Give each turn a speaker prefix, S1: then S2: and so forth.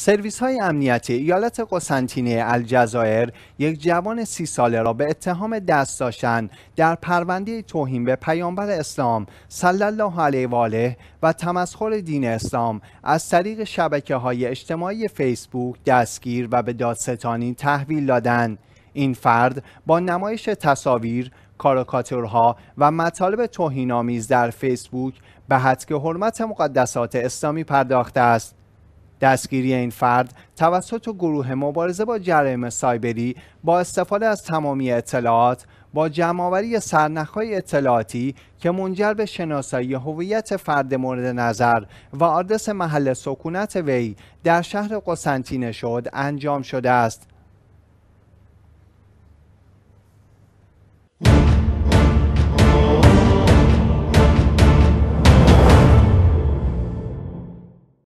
S1: سرویس های امنیتی ایالت قسنطینه الجزایر یک جوان سی ساله را به اتهام دست داشتن در پرونده توهین به پیامبر اسلام صلی الله علیه و آله و تمسخر دین اسلام از طریق شبکه های اجتماعی فیسبوک دستگیر و به دادستانی تحویل دادند این فرد با نمایش تصاویر کاراکاتورها و مطالب توهینآمیز در فیسبوک به که حرمت مقدسات اسلامی پرداخته است دستگیری این فرد توسط گروه مبارزه با جرایم سایبری با استفاده از تمامی اطلاعات با جمعآوری سرنخهای اطلاعاتی که منجر به شناسایی هویت فرد مورد نظر و آدرس محل سکونت وی در شهر قسنطینه شد انجام شده است